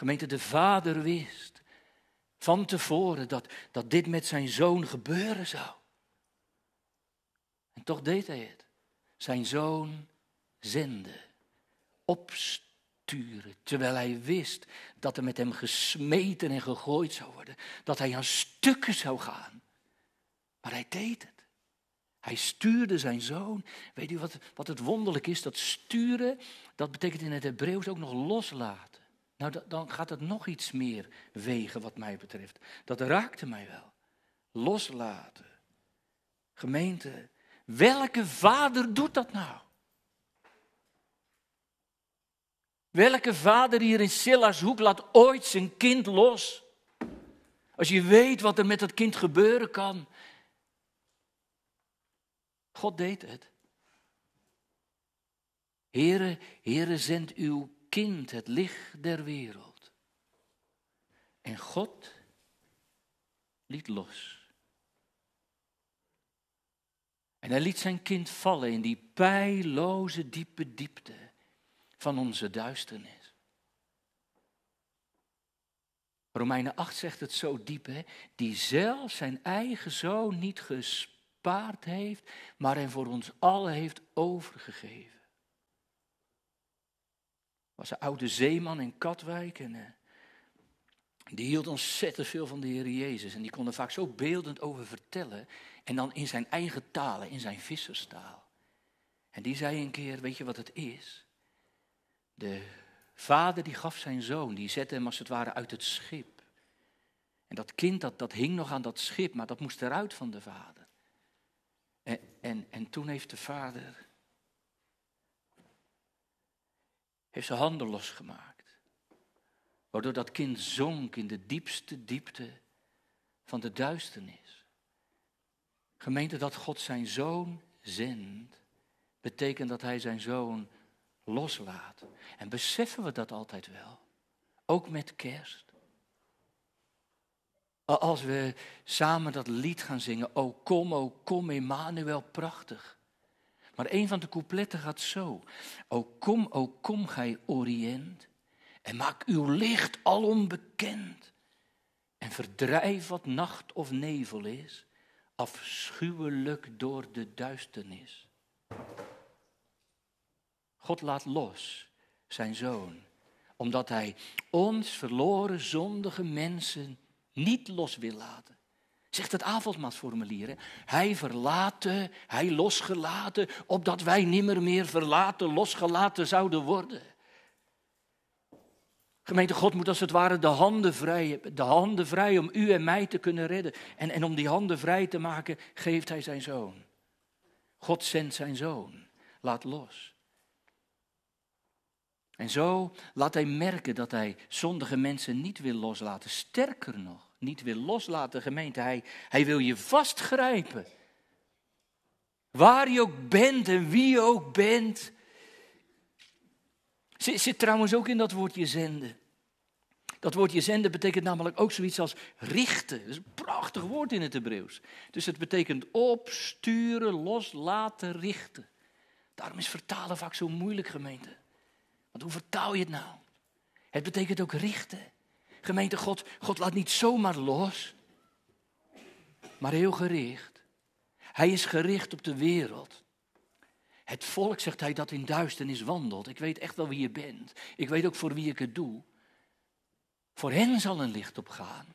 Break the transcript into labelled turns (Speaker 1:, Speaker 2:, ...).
Speaker 1: Gemeente, de Vader wist van tevoren dat, dat dit met zijn zoon gebeuren zou. En toch deed hij het. Zijn zoon zenden, opsturen, terwijl hij wist dat er met hem gesmeten en gegooid zou worden, dat hij aan stukken zou gaan. Maar hij deed het. Hij stuurde zijn zoon. Weet u wat, wat het wonderlijk is? Dat sturen, dat betekent in het Hebreeuws ook nog loslaten. Nou, dan gaat het nog iets meer wegen wat mij betreft. Dat raakte mij wel. Loslaten. Gemeente, welke vader doet dat nou? Welke vader hier in Silla's hoek laat ooit zijn kind los? Als je weet wat er met dat kind gebeuren kan. God deed het. Heren, heren, zend uw kind het licht der wereld. En God liet los. En hij liet zijn kind vallen in die pijloze diepe diepte van onze duisternis. Romeinen 8 zegt het zo diep, hè? die zelf zijn eigen zoon niet gespaard heeft, maar hem voor ons allen heeft overgegeven was een oude zeeman in Katwijk. En uh, die hield ontzettend veel van de Heer Jezus. En die kon er vaak zo beeldend over vertellen. En dan in zijn eigen talen, in zijn visserstaal. En die zei een keer, weet je wat het is? De vader die gaf zijn zoon, die zette hem als het ware uit het schip. En dat kind dat, dat hing nog aan dat schip, maar dat moest eruit van de vader. En, en, en toen heeft de vader heeft zijn handen losgemaakt. Waardoor dat kind zonk in de diepste diepte van de duisternis. Gemeente dat God zijn zoon zendt, betekent dat hij zijn zoon loslaat. En beseffen we dat altijd wel. Ook met kerst. Als we samen dat lied gaan zingen, O kom, O kom, Emmanuel, prachtig. Maar een van de coupletten gaat zo. O kom, o kom, gij Oriënt, en maak uw licht alom bekend. En verdrijf wat nacht of nevel is, afschuwelijk door de duisternis. God laat los zijn zoon, omdat hij ons verloren zondige mensen niet los wil laten. Zegt het avondmaatformulier. Hij verlaten, hij losgelaten, opdat wij nimmer meer verlaten, losgelaten zouden worden. Gemeente God moet als het ware de handen vrij hebben. De handen vrij om u en mij te kunnen redden. En, en om die handen vrij te maken, geeft hij zijn zoon. God zendt zijn zoon. Laat los. En zo laat hij merken dat hij zondige mensen niet wil loslaten. Sterker nog, niet wil loslaten, gemeente. Hij, hij wil je vastgrijpen. Waar je ook bent en wie je ook bent. Zit, zit trouwens ook in dat woordje zenden. Dat woordje zenden betekent namelijk ook zoiets als richten. Dat is een prachtig woord in het Hebreeuws. Dus het betekent opsturen, loslaten, richten. Daarom is vertalen vaak zo moeilijk, gemeente. Want hoe vertaal je het nou? Het betekent ook richten. Gemeente God, God laat niet zomaar los, maar heel gericht. Hij is gericht op de wereld. Het volk, zegt hij, dat in duisternis wandelt. Ik weet echt wel wie je bent. Ik weet ook voor wie ik het doe. Voor hen zal een licht opgaan.